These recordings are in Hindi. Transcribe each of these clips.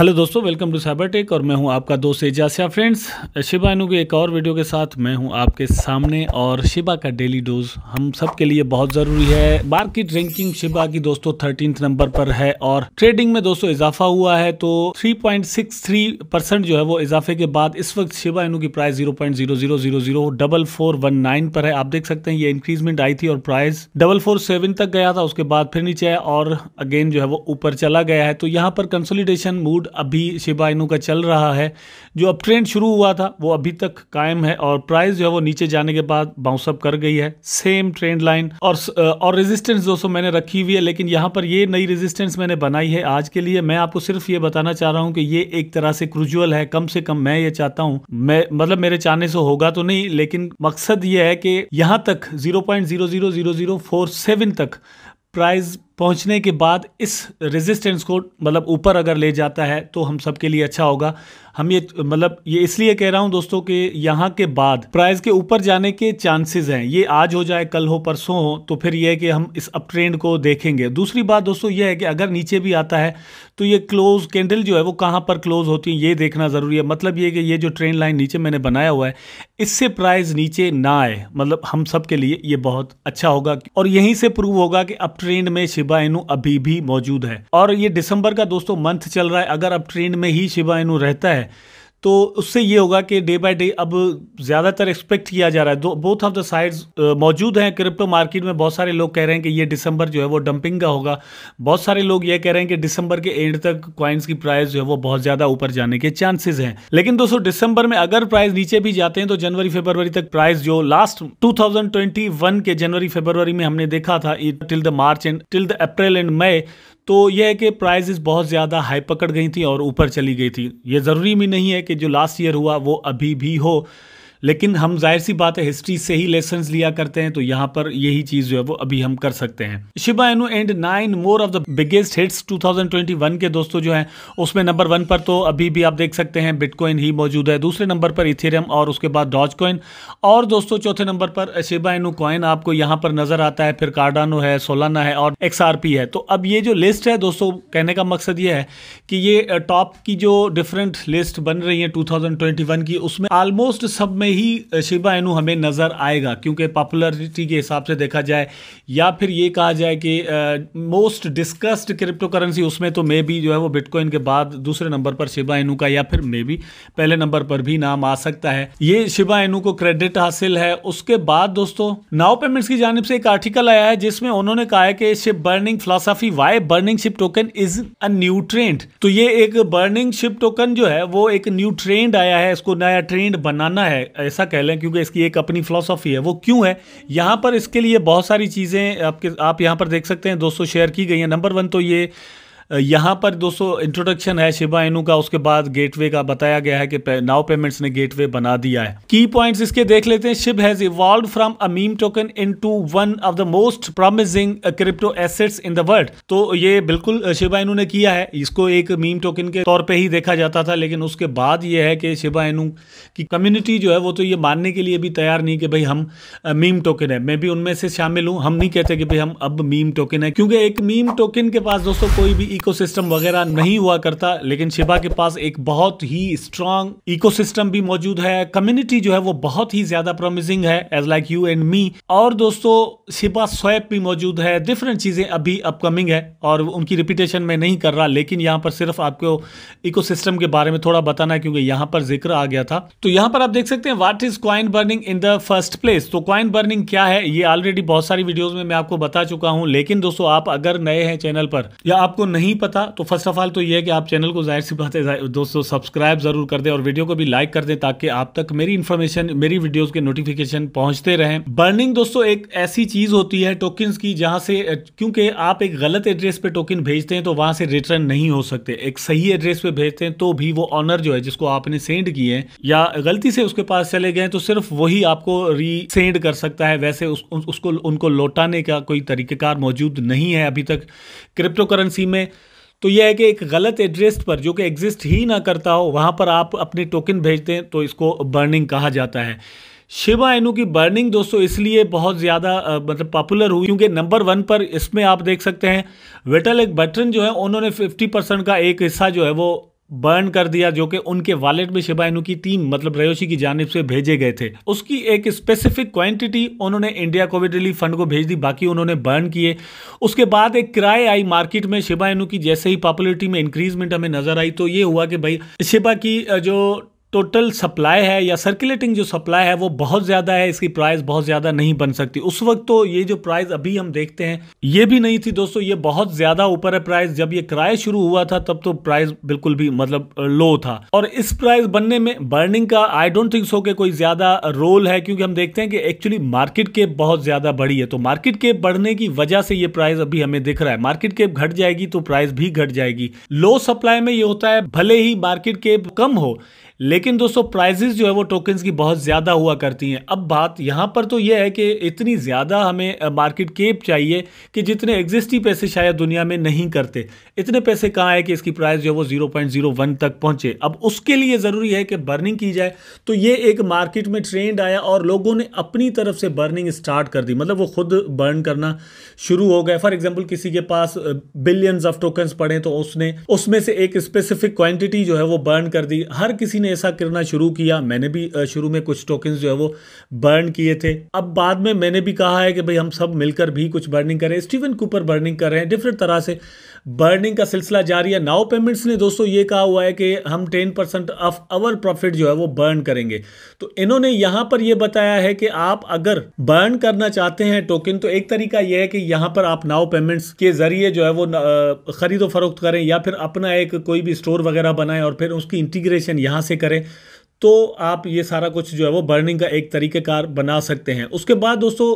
हेलो दोस्तों वेलकम टू साइबर टेक और मैं हूं आपका दोस्त एजासिया फ्रेंड्स शिबा इनू के एक और वीडियो के साथ मैं हूं आपके सामने और शिबा का डेली डोज हम सब के लिए बहुत ज़रूरी है मार्केट रैंकिंग शिबा की दोस्तों थर्टीन नंबर पर है और ट्रेडिंग में दोस्तों इजाफा हुआ है तो 3.63 परसेंट जो है वो इजाफे के बाद इस वक्त शिबा इनू की प्राइस जीरो पर है आप देख सकते हैं ये इंक्रीजमेंट आई थी और प्राइस डबल तक गया था उसके बाद फिर नीचे और अगेन जो है वो ऊपर चला गया है तो यहाँ पर कंसोलिडेशन मूड अभी शिबा इनू का चल रहा है जो अब ट्रेंड शुरू हुआ था वो अभी तक कायम है और प्राइस जो है वो नीचे जाने के बाद बाउंसअप कर गई है सेम ट्रेंड लाइन और और रेजिस्टेंस दोस्तों मैंने रखी हुई है लेकिन यहाँ पर ये नई रेजिस्टेंस मैंने बनाई है आज के लिए मैं आपको सिर्फ ये बताना चाह रहा हूँ कि ये एक तरह से क्रुजुअल है कम से कम मैं ये चाहता हूँ मैं मतलब मेरे चाहने से होगा तो नहीं लेकिन मकसद ये है कि यहाँ तक जीरो तक प्राइस पहुंचने के बाद इस रेजिस्टेंस को मतलब ऊपर अगर ले जाता है तो हम सबके लिए अच्छा होगा हम ये मतलब ये इसलिए कह रहा हूं दोस्तों कि यहाँ के बाद प्राइस के ऊपर जाने के चांसेस हैं ये आज हो जाए कल हो परसों हो तो फिर यह है कि हम इस अप ट्रेंड को देखेंगे दूसरी बात दोस्तों यह है कि अगर नीचे भी आता है तो ये क्लोज कैंडल जो है वो कहाँ पर क्लोज होती है ये देखना ज़रूरी है मतलब ये कि ये जो ट्रेंड लाइन नीचे मैंने बनाया हुआ है इससे प्राइज नीचे ना आए मतलब हम सब के लिए ये बहुत अच्छा होगा और यहीं से प्रूव होगा कि अप ट्रेंड में शिव शिबा इनु अभी भी मौजूद है और ये दिसंबर का दोस्तों मंथ चल रहा है अगर अब ट्रेंड में ही शिबा इनु रहता है तो उससे ये होगा कि डे बाय डे अब ज़्यादातर एक्सपेक्ट किया जा रहा है दो बोथ ऑफ द साइड्स मौजूद हैं क्रिप्टो मार्केट में बहुत सारे लोग कह रहे हैं कि ये दिसंबर जो है वो डंपिंग का होगा बहुत सारे लोग ये कह रहे हैं कि दिसंबर के एंड तक क्वाइंस की प्राइस जो है वो बहुत ज़्यादा ऊपर जाने के चांसेस हैं लेकिन दोस्तों दिसंबर में अगर प्राइस नीचे भी जाते हैं तो जनवरी फेबरवरी तक प्राइस जो लास्ट टू के जनवरी फेबरवरी में हमने देखा था till the March and till the April and May तो यह है कि प्राइजेस बहुत ज़्यादा हाई पकड़ गई थी और ऊपर चली गई थी ये ज़रूरी भी नहीं है कि जो लास्ट ईयर हुआ वो अभी भी हो लेकिन हम जाहिर सी बात है हिस्ट्री से ही लेसन लिया करते हैं तो यहाँ पर यही चीज जो है वो अभी हम कर सकते हैं Shiba Inu and nine more of the biggest hits 2021 के दोस्तों जो है उसमें नंबर वन पर तो अभी भी आप देख सकते हैं बिटकॉइन ही मौजूद है दूसरे नंबर पर इथेरियम और उसके बाद डॉज कॉइन और दोस्तों चौथे नंबर पर शिबा एनु कॉइन आपको यहाँ पर नजर आता है फिर कार्डानो है सोलाना है और एक्सआरपी है तो अब ये जो लिस्ट है दोस्तों कहने का मकसद ये है कि ये टॉप की जो डिफरेंट लिस्ट बन रही है वन की उसमें ऑलमोस्ट सब में में ही शिबा इनू हमें नज़र आएगा क्योंकि पॉपुलरिटी के हिसाब से देखा जाए या फिर ये कहा जाए कि मोस्ट डिस्कस्ड क्रिप्टो करेंसी उसमें तो मे भी जो है वो बिटकॉइन के बाद दूसरे नंबर पर शिबा इनू का या फिर मे भी पहले नंबर पर भी नाम आ सकता है ये शिबा इनू को क्रेडिट हासिल है उसके बाद दोस्तों नाव पेमेंट्स की जानब से एक आर्टिकल आया है जिसमें उन्होंने कहा है कि ship burning philosophy why burning ship token is a new trend तो ये एक बर्निंग शिप टोकन जो है वो एक न्यू ट्रेंड आया है इसको नया ट्रेंड बनाना है ऐसा कह लें क्योंकि इसकी एक अपनी फिलोसॉफी है वो क्यों है यहाँ पर इसके लिए बहुत सारी चीज़ें आपके आप यहाँ पर देख सकते हैं दोस्तों शेयर की गई हैं नंबर वन तो ये यहाँ पर दोस्तों इंट्रोडक्शन है शिबा इनू का उसके बाद गेटवे का बताया गया है कि नाउ पेमेंट्स ने गेटवे बना दिया है की पॉइंट्स इसके देख लेते हैं Shib has evolve from a meme token into one of the most promising crypto assets in the world तो ये बिल्कुल शिबा इनू ने किया है इसको एक मीम टोकन के तौर पर ही देखा जाता था लेकिन उसके बाद ये है कि शिबा इनू की कम्युनिटी जो है वो तो ये मानने के लिए भी तैयार नहीं कि भाई हम मीम टोकन है मैं भी उनमें से शामिल हूँ हम नहीं कहते कि भाई हम अब मीम टोकन है क्योंकि एक मीम टोकन के पास दोस्तों कोई भी इकोसिस्टम वगैरह नहीं हुआ करता लेकिन शिबा के पास एक बहुत ही स्ट्रांग इकोसिस्टम भी मौजूद है कम्युनिटी जो है वो बहुत ही ज्यादा प्रोमिसिंग है as like you and me और दोस्तों शिबा स्वैप भी मौजूद है डिफरेंट चीजें अभी अपकमिंग है और उनकी रिपीटेशन में नहीं कर रहा लेकिन यहाँ पर सिर्फ आपको इको के बारे में थोड़ा बताना है क्योंकि यहाँ पर जिक्र आ गया था तो यहाँ पर आप देख सकते हैं what is coin burning in the first place तो क्वाइन बर्निंग क्या है ये ऑलरेडी बहुत सारी वीडियोज में मैं आपको बता चुका हूँ लेकिन दोस्तों आप अगर नए हैं चैनल पर या आपको नहीं नहीं पता तो फर्स्ट ऑफ ऑल तो ये है कि आप चैनल को जाहिर सी बात है दोस्तों सब्सक्राइब ज़रूर कर दें और वीडियो को भी लाइक कर दें ताकि आप तक मेरी इन्फॉर्मेशन मेरी वीडियोस के नोटिफिकेशन पहुंचते रहें बर्निंग दोस्तों एक ऐसी चीज़ होती है टोकन की जहां से क्योंकि आप एक गलत एड्रेस पे टोकन भेजते हैं तो वहां से रिटर्न नहीं हो सकते एक सही एड्रेस पे भेजते हैं तो भी वो ऑनर जो है जिसको आपने सेंड किए हैं या गलती से उसके पास चले गए तो सिर्फ वही आपको रीसेंड कर सकता है वैसे उसको उनको लौटाने का कोई तरीक़ेकार मौजूद नहीं है अभी तक क्रिप्टो करेंसी में तो यह है कि एक गलत एड्रेस पर जो कि एग्जिस्ट ही ना करता हो वहाँ पर आप अपने टोकन भेजते हैं तो इसको बर्निंग कहा जाता है शिवा एनू की बर्निंग दोस्तों इसलिए बहुत ज़्यादा मतलब पॉपुलर हुई क्योंकि नंबर वन पर इसमें आप देख सकते हैं वेटल एक बटन जो है उन्होंने 50 परसेंट का एक हिस्सा जो है वो बर्न कर दिया जो कि उनके वॉलेट में शिबाइनू की तीन मतलब रयोशी की जानब से भेजे गए थे उसकी एक स्पेसिफिक क्वांटिटी उन्होंने इंडिया कोविड रिलीफ फंड को भेज दी बाकी उन्होंने बर्न किए उसके बाद एक किराए आई मार्केट में शिबाइनू की जैसे ही पॉपुलरिटी में इंक्रीजमेंट हमें नजर आई तो ये हुआ कि भाई शिबा की जो टोटल सप्लाई है या सर्कुलेटिंग जो सप्लाई है वो बहुत ज़्यादा है इसकी प्राइस बहुत ज़्यादा नहीं बन सकती उस वक्त तो ये जो प्राइस अभी हम देखते हैं ये भी नहीं थी दोस्तों ये बहुत ज़्यादा ऊपर है प्राइस जब ये किराया शुरू हुआ था तब तो प्राइस बिल्कुल भी मतलब लो था और इस प्राइस बनने में बर्निंग का आई डोंट थिंक सो के कोई ज़्यादा रोल है क्योंकि हम देखते हैं कि एक्चुअली मार्केट के बहुत ज़्यादा बढ़ी है तो मार्केट के बढ़ने की वजह से ये प्राइस अभी हमें दिख रहा है मार्केट के घट जाएगी तो प्राइस भी घट जाएगी लो सप्लाई में ये होता है भले ही मार्केट के कम हो लेकिन दोस्तों प्राइजेस जो है वो टोकन्स की बहुत ज़्यादा हुआ करती हैं अब बात यहाँ पर तो यह है कि इतनी ज़्यादा हमें मार्केट केप चाहिए कि जितने एग्जिस्ट ही पैसे शायद दुनिया में नहीं करते इतने पैसे कहाँ है कि इसकी प्राइस जो है वो जीरो पॉइंट जीरो वन तक पहुँचे अब उसके लिए ज़रूरी है कि बर्निंग की जाए तो ये एक मार्केट में ट्रेंड आया और लोगों ने अपनी तरफ से बर्निंग स्टार्ट कर दी मतलब वो खुद बर्न करना शुरू हो गए फॉर एग्जाम्पल किसी के पास बिलियंस ऑफ टोकन्स पड़े तो उसने उसमें से एक स्पेसिफिक क्वान्टिटी जो है वो बर्न कर दी हर किसी ने ने ऐसा करना शुरू किया मैंने भी शुरू में कुछ टोकन जो है वो बर्न किए थे अब बाद में मैंने भी कहा है कि भाई हम सब मिलकर भी कुछ बर्निंग करें स्टीवन कूपर बर्निंग कर रहे हैं डिफरेंट तरह से बर्निंग का सिलसिला जारी है नाउ पेमेंट्स ने दोस्तों ये कहा हुआ है कि हम ten percent of our profit जो है वो बर्न करेंगे तो इन्होंने यहां पर यह बताया है कि आप अगर बर्न करना चाहते हैं टोकन तो एक तरीका यह है कि यहां पर आप नाउ पेमेंट्स के जरिए जो है वो खरीदो फरोख्त करें या फिर अपना एक कोई भी स्टोर वगैरह बनाएं और फिर उसकी इंटीग्रेशन यहां से करें तो आप ये सारा कुछ जो है वो बर्निंग का एक तरीक़ेकार बना सकते हैं उसके बाद दोस्तों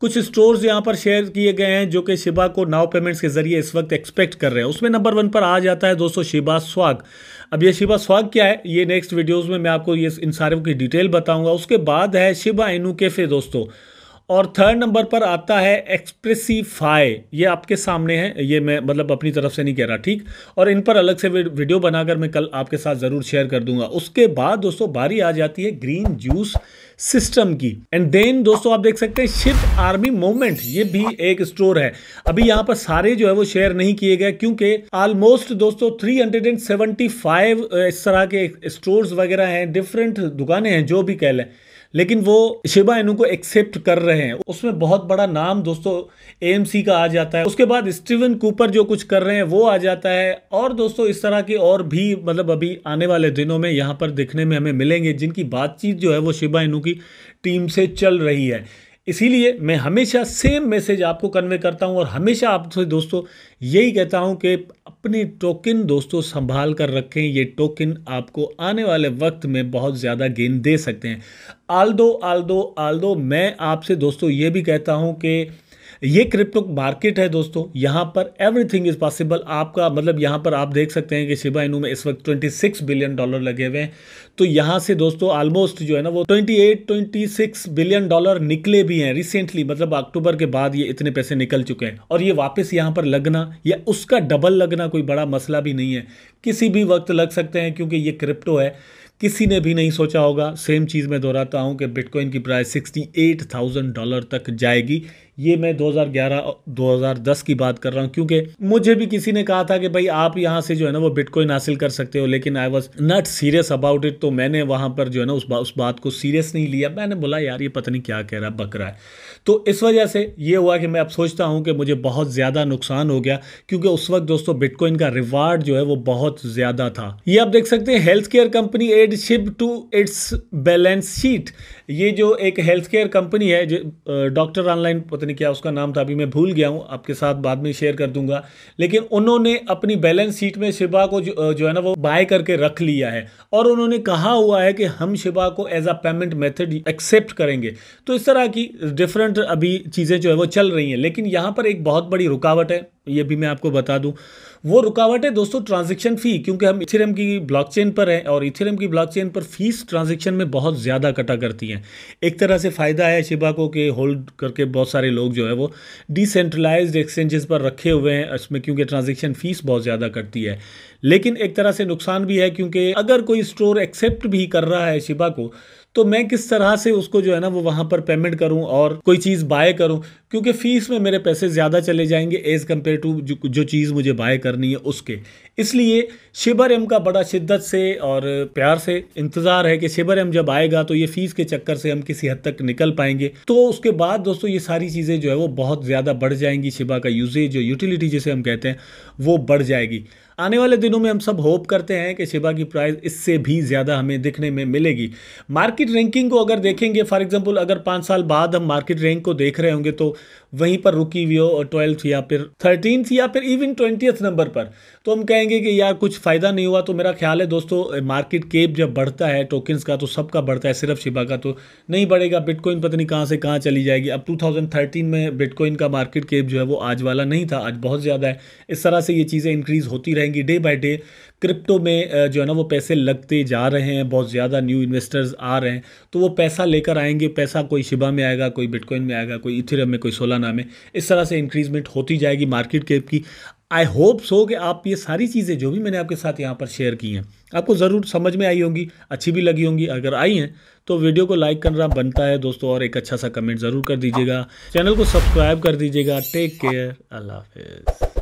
कुछ स्टोर्स यहाँ पर शेयर किए गए हैं जो कि शिबा को नाव पेमेंट्स के ज़रिए इस वक्त एक्सपेक्ट कर रहे हैं उसमें नंबर वन पर आ जाता है दोस्तों शिबा स्वाग अब ये शिबा स्वाग क्या है ये नेक्स्ट वीडियोज़ में मैं आपको ये इन सारे की डिटेल बताऊँगा उसके बाद है शिबा इनू कैफ़े दोस्तों और थर्ड नंबर पर आता है एक्सप्रेसिफाई ये आपके सामने है ये मैं मतलब अपनी तरफ से नहीं कह रहा ठीक और इन पर अलग से वीडियो बनाकर मैं कल आपके साथ ज़रूर शेयर कर दूंगा उसके बाद दोस्तों बारी आ जाती है ग्रीन जूस सिस्टम की एंड देन दोस्तों आप देख सकते हैं शिप आर्मी मूवमेंट ये भी एक स्टोर है अभी यहाँ पर सारे जो है वो शेयर नहीं किए गए क्योंकि ऑलमोस्ट दोस्तों 375 इस तरह के स्टोर्स वगैरह हैं डिफरेंट दुकानें हैं जो भी कह लें लेकिन वो शिबा इनू को एक्सेप्ट कर रहे हैं उसमें बहुत बड़ा नाम दोस्तों एएमसी का आ जाता है उसके बाद स्टीवन कूपर जो कुछ कर रहे हैं वो आ जाता है और दोस्तों इस तरह के और भी मतलब अभी आने वाले दिनों में यहाँ पर देखने में हमें मिलेंगे जिनकी बातचीत जो है वो शिबा इनू की टीम से चल रही है इसीलिए मैं हमेशा सेम मैसेज आपको कन्वे करता हूँ और हमेशा आपसे दोस्तों यही कहता हूँ कि अपने टोकन दोस्तों संभाल कर रखें ये टोकन आपको आने वाले वक्त में बहुत ज़्यादा गेन दे सकते हैं आल्दो आल्दो आल्दो मैं आपसे दोस्तों ये भी कहता हूँ कि ये क्रिप्टो मार्केट है दोस्तों यहाँ पर एवरीथिंग इज़ पॉसिबल आपका मतलब यहाँ पर आप देख सकते हैं कि शिबा इनू में इस वक्त 26 बिलियन डॉलर लगे हुए हैं तो यहाँ से दोस्तों ऑलमोस्ट जो है ना वो 28 26 बिलियन डॉलर निकले भी हैं रिसेंटली मतलब अक्टूबर के बाद ये इतने पैसे निकल चुके हैं और ये वापस यहाँ पर लगना या उसका डबल लगना कोई बड़ा मसला भी नहीं है किसी भी वक्त लग सकते हैं क्योंकि ये क्रिप्टो है किसी ने भी नहीं सोचा होगा सेम चीज़ मैं दोहराता हूँ कि बिटकॉइन की प्राइस 68,000 डॉलर तक जाएगी ये मैं 2011 2010 की बात कर रहा हूँ क्योंकि मुझे भी किसी ने कहा था कि भाई आप यहाँ से जो है ना वो बिटकॉइन हासिल कर सकते हो लेकिन I was not serious about it तो मैंने वहाँ पर जो है ना उस बात उस बात को सीरियस नहीं लिया मैंने बोला यार ये पता नहीं क्या कह रहा है बकरा है तो इस वजह से ये हुआ कि मैं अब सोचता हूँ कि मुझे बहुत ज़्यादा नुकसान हो गया क्योंकि उस वक्त दोस्तों बिटकॉइन का रिवार्ड जो है वो बहुत ज़्यादा था ये आप देख सकते हैं health care company add ship to its balance sheet ये जो एक हेल्थ केयर कंपनी है जो डॉक्टर ऑनलाइन पता नहीं क्या उसका नाम था अभी मैं भूल गया हूँ आपके साथ बाद में शेयर कर दूंगा लेकिन उन्होंने अपनी बैलेंस शीट में शिबा को जो, जो है ना वो बाय करके रख लिया है और उन्होंने कहा कहा हुआ है कि हम शिबा को as a payment method accept करेंगे तो इस तरह की डिफरेंट अभी चीज़ें जो है वो चल रही हैं लेकिन यहाँ पर एक बहुत बड़ी रुकावट है ये भी मैं आपको बता दूं वो रुकावट है दोस्तों ट्रांजैक्शन फ़ी क्योंकि हम इथेरियम की ब्लॉकचेन पर हैं और इथेरियम की ब्लॉकचेन पर फीस ट्रांजैक्शन में बहुत ज़्यादा कटा करती हैं एक तरह से फ़ायदा है शिबा को कि होल्ड करके बहुत सारे लोग जो है वो डिसेंट्रलाइज एक्सचेंजेस पर रखे हुए हैं इसमें क्योंकि ट्रांजेक्शन फ़ीस बहुत ज़्यादा कटती है लेकिन एक तरह से नुकसान भी है क्योंकि अगर कोई स्टोर एक्सेप्ट भी कर रहा है शिबा को तो मैं किस तरह से उसको जो है ना वो वहाँ पर पेमेंट करूँ और कोई चीज़ बाय करूँ क्योंकि फ़ीस में मेरे पैसे ज़्यादा चले जाएंगे एज़ कम्पेयर रेट टू जो, जो चीज़ मुझे बाय करनी है उसके इसलिए शिबर एम का बड़ा शिद्दत से और प्यार से इंतज़ार है कि शिबर एम जब आएगा तो ये फ़ीस के चक्कर से हम किसी हद तक निकल पाएंगे तो उसके बाद दोस्तों ये सारी चीज़ें जो है वो बहुत ज़्यादा बढ़ जाएंगी शिबा का यूजेज जो यूटिलिटी जिसे हम कहते हैं वो बढ़ जाएगी आने वाले दिनों में हम सब होप करते हैं कि शिबा की प्राइस इससे भी ज़्यादा हमें दिखने में मिलेगी मार्केट रैंकिंग को अगर देखेंगे फॉर एग्जांपल अगर पाँच साल बाद हम मार्केट रैंक को देख रहे होंगे तो वहीं पर रुकी हुई हो ट्वेल्थ या फिर थर्टीनथ या फिर इवन ट्वेंटियथ नंबर पर तो हम कहेंगे कि यार कुछ फ़ायदा नहीं हुआ तो मेरा ख्याल है दोस्तों मार्केट केप जब बढ़ता है टोकन्स का तो सबका बढ़ता है सिर्फ शिबा का तो नहीं बढ़ेगा बिटकॉइन पता नहीं कहाँ से कहाँ चली जाएगी अब 2013 में बिटकॉइन का मार्केट केप जो है वो आज वाला नहीं था आज बहुत ज़्यादा है इस तरह से ये चीज़ें इंक्रीज़ होती रहेंगी डे बाई डे क्रिप्टो में जो है ना वो पैसे लगते जा रहे हैं बहुत ज़्यादा न्यू इन्वेस्टर्स आ रहे हैं तो वो पैसा लेकर आएंगे पैसा कोई शिबा में आएगा कोई बिटकॉइन में आएगा कोई इथेरियम में कोई सोलाना में इस तरह से इंक्रीजमेंट होती जाएगी मार्केट केप की आई होप सो कि आप ये सारी चीज़ें जो भी मैंने आपके साथ यहाँ पर शेयर की हैं आपको ज़रूर समझ में आई होंगी अच्छी भी लगी होंगी अगर आई हैं तो वीडियो को लाइक करना बनता है दोस्तों और एक अच्छा सा कमेंट ज़रूर कर दीजिएगा चैनल को सब्सक्राइब कर दीजिएगा टेक केयर अल्लाह हाफिज़